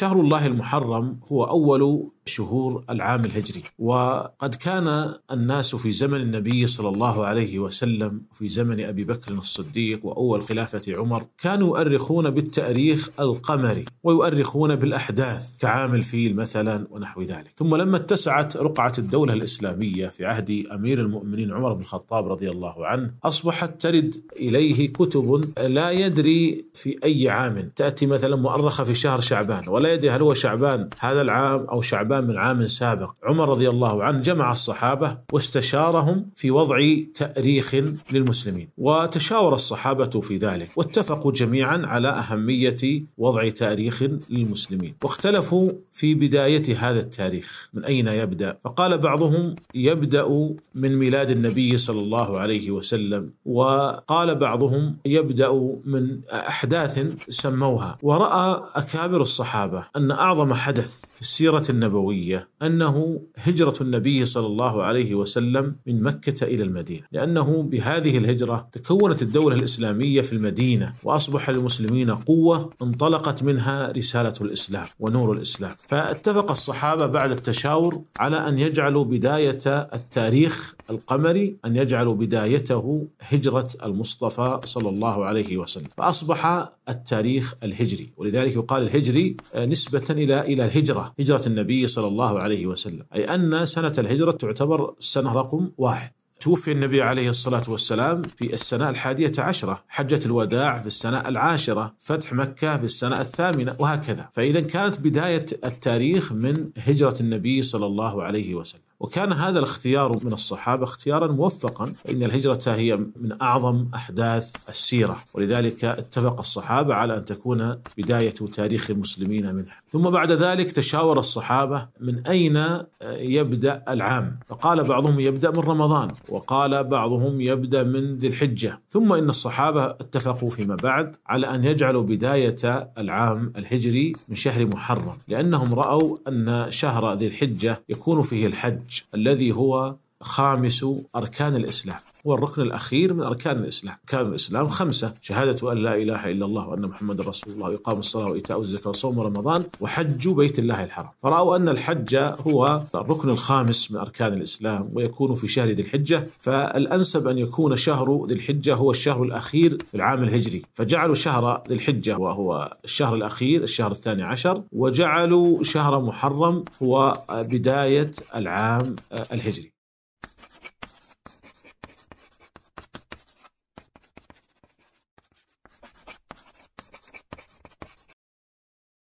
شهر الله المحرم هو أول شهور العام الهجري وقد كان الناس في زمن النبي صلى الله عليه وسلم في زمن أبي بكر الصديق وأول خلافة عمر كانوا يؤرخون بالتأريخ القمري ويؤرخون بالأحداث كعام الفيل مثلا ونحو ذلك ثم لما اتسعت رقعة الدولة الإسلامية في عهد أمير المؤمنين عمر بن الخطاب رضي الله عنه أصبحت ترد إليه كتب لا يدري في أي عام تأتي مثلا مؤرخة في شهر شعبان ولا يدري هل هو شعبان هذا العام أو شعبان شعبان من عام سابق عمر رضي الله عنه جمع الصحابة واستشارهم في وضع تأريخ للمسلمين وتشاور الصحابة في ذلك واتفقوا جميعا على أهمية وضع تاريخ للمسلمين واختلفوا في بداية هذا التاريخ من أين يبدأ فقال بعضهم يبدأ من ميلاد النبي صلى الله عليه وسلم وقال بعضهم يبدأ من أحداث سموها ورأى أكابر الصحابة أن أعظم حدث في السيرة النبوية النبوية أنه هجرة النبي صلى الله عليه وسلم من مكة إلى المدينة لأنه بهذه الهجرة تكونت الدولة الإسلامية في المدينة وأصبح للمسلمين قوة انطلقت منها رسالة الإسلام ونور الإسلام فاتفق الصحابة بعد التشاور على أن يجعلوا بداية التاريخ القمري أن يجعلوا بدايته هجرة المصطفى صلى الله عليه وسلم فأصبح التاريخ الهجري ولذلك يقال الهجري نسبة إلى إلى الهجرة هجرة النبي صلى صلى الله عليه وسلم أي أن سنة الهجرة تعتبر السنة رقم واحد توفي النبي عليه الصلاة والسلام في السنة الحادية عشرة حجة الوداع في السنة العاشرة فتح مكة في السنة الثامنة وهكذا فإذا كانت بداية التاريخ من هجرة النبي صلى الله عليه وسلم وكان هذا الاختيار من الصحابة اختيارا موفقا فإن الهجرة هي من أعظم أحداث السيرة ولذلك اتفق الصحابة على أن تكون بداية تاريخ المسلمين منها ثم بعد ذلك تشاور الصحابة من أين يبدأ العام فقال بعضهم يبدأ من رمضان وقال بعضهم يبدأ من ذي الحجة ثم إن الصحابة اتفقوا فيما بعد على أن يجعلوا بداية العام الهجري من شهر محرم لأنهم رأوا أن شهر ذي الحجة يكون فيه الحج الذي هو خامس أركان الإسلام هو الركن الأخير من أركان الإسلام أركان الإسلام خمسة شهادة أن لا إله إلا الله وأن محمد رسول الله وإقام الصلاة وإيتاء الزكاة وصوم رمضان وحج بيت الله الحرام فرأوا أن الحج هو الركن الخامس من أركان الإسلام ويكون في شهر ذي الحجة فالأنسب أن يكون شهر ذي الحجة هو الشهر الأخير في العام الهجري فجعلوا شهر ذي الحجة وهو الشهر الأخير الشهر الثاني عشر وجعلوا شهر محرم هو بداية العام الهجري